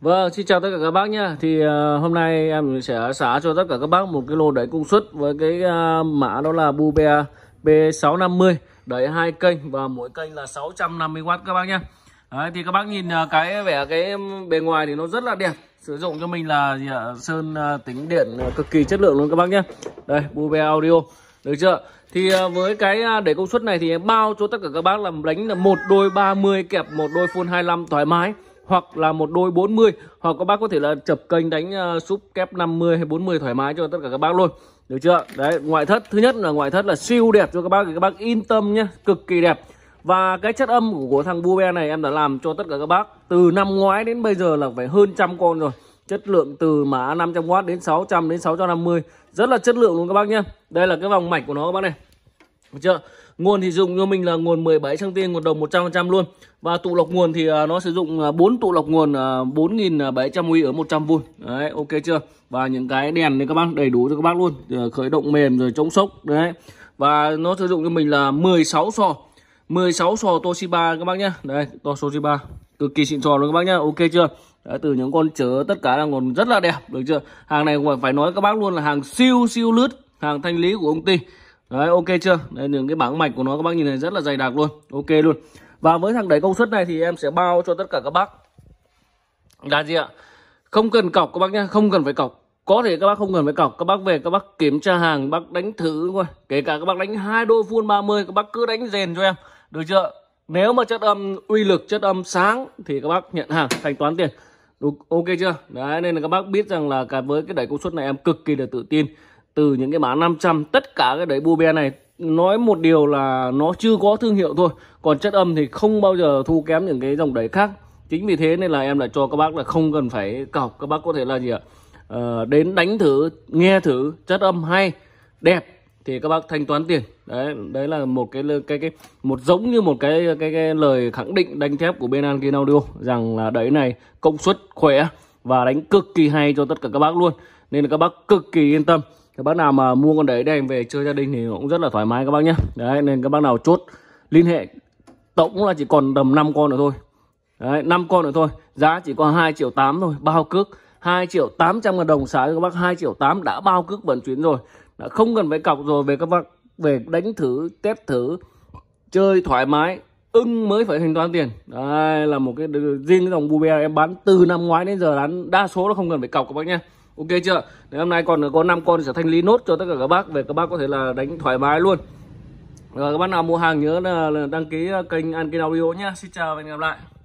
Vâng, xin chào tất cả các bác nhé Thì uh, hôm nay em sẽ xả cho tất cả các bác một cái lô đẩy công suất với cái uh, mã đó là Bubea P650 Đẩy hai kênh và mỗi kênh là 650W các bác nhé Đấy, thì các bác nhìn uh, cái vẻ cái bề ngoài thì nó rất là đẹp Sử dụng cho mình là gì ạ? sơn uh, tính điện uh, cực kỳ chất lượng luôn các bác nhé Đây, Bubea Audio Được chưa? Thì với cái đẩy công suất này thì bao cho tất cả các bác làm đánh là một đôi 30 kẹp một đôi full 25 thoải mái hoặc là một đôi 40 hoặc các bác có thể là chập kênh đánh uh, ờ, súp kép 50 hay 40 thoải mái cho tất cả các bác luôn được chưa đấy ngoại thất thứ nhất là ngoại thất là siêu đẹp cho các bác thì các bác yên tâm nhé cực kỳ đẹp và cái chất âm của, của thằng Bube này em đã làm cho tất cả các bác từ năm ngoái đến bây giờ là phải hơn trăm con rồi chất lượng từ mã 500W đến 600 đến 650 rất là chất lượng luôn các bác nhé đây là cái vòng mạch của nó các bác này được chưa? Nguồn thì dùng cho mình là nguồn 17 xăng tiên nguồn đồng 100% luôn. Và tụ lọc nguồn thì à, nó sử dụng 4 à, tụ lọc nguồn 4700 à, uy ở 100V. Đấy, ok chưa? Và những cái đèn này các bác đầy đủ cho các bác luôn. Ờ, khởi động mềm rồi chống sốc đấy. Và nó sử dụng cho mình là 16 sò. 16 sò Toshiba các bác nhá. đây Toshiba cực kỳ xịn sò luôn các bác nhá. Ok chưa? Đấy, từ những con chở tất cả là nguồn rất là đẹp, được chưa? Hàng này phải nói các bác luôn là hàng siêu siêu lướt, hàng thanh lý của công ty đấy ok chưa đây những cái bảng mạch của nó các bác nhìn này rất là dày đặc luôn ok luôn và với thằng đẩy công suất này thì em sẽ bao cho tất cả các bác là gì ạ không cần cọc các bác nhé không cần phải cọc có thể các bác không cần phải cọc các bác về các bác kiểm tra hàng bác đánh thử thôi kể cả các bác đánh hai đôi full 30 các bác cứ đánh rền cho em được chưa nếu mà chất âm uy lực chất âm sáng thì các bác nhận hàng thanh toán tiền Đúng, ok chưa đấy nên là các bác biết rằng là cả với cái đẩy công suất này em cực kỳ là tự tin từ những cái mã 500 tất cả cái đấy bu be này nói một điều là nó chưa có thương hiệu thôi còn chất âm thì không bao giờ thu kém những cái dòng đấy khác chính vì thế nên là em lại cho các bác là không cần phải cọc các bác có thể là gì ạ à, đến đánh thử nghe thử chất âm hay đẹp thì các bác thanh toán tiền đấy đấy là một cái cái cái một giống như một cái cái cái lời khẳng định đánh thép của bên Ankin Audio rằng là đấy này công suất khỏe và đánh cực kỳ hay cho tất cả các bác luôn nên là các bác cực kỳ yên tâm các bác nào mà mua con đấy đem về chơi gia đình thì cũng rất là thoải mái các bác nhé đấy nên các bác nào chốt liên hệ tổng là chỉ còn tầm 5 con nữa thôi đấy 5 con nữa thôi giá chỉ có 2 triệu 8 thôi bao cước 2 triệu 800 ngàn đồng xá các bác 2 triệu 8 đã bao cước vận chuyển rồi đã không cần phải cọc rồi về các bác về đánh thử test thử chơi thoải mái ưng mới phải hình toán tiền đây là một cái riêng cái dòng bubia em bán từ năm ngoái đến giờ bán đa số nó không cần phải cọc các bác nhé ok chưa đấy, hôm nay còn có 5 con sẽ thanh lý nốt cho tất cả các bác về các bác có thể là đánh thoải mái luôn rồi các bác nào mua hàng nhớ là, đăng ký kênh An Audio nhé xin chào và hẹn gặp lại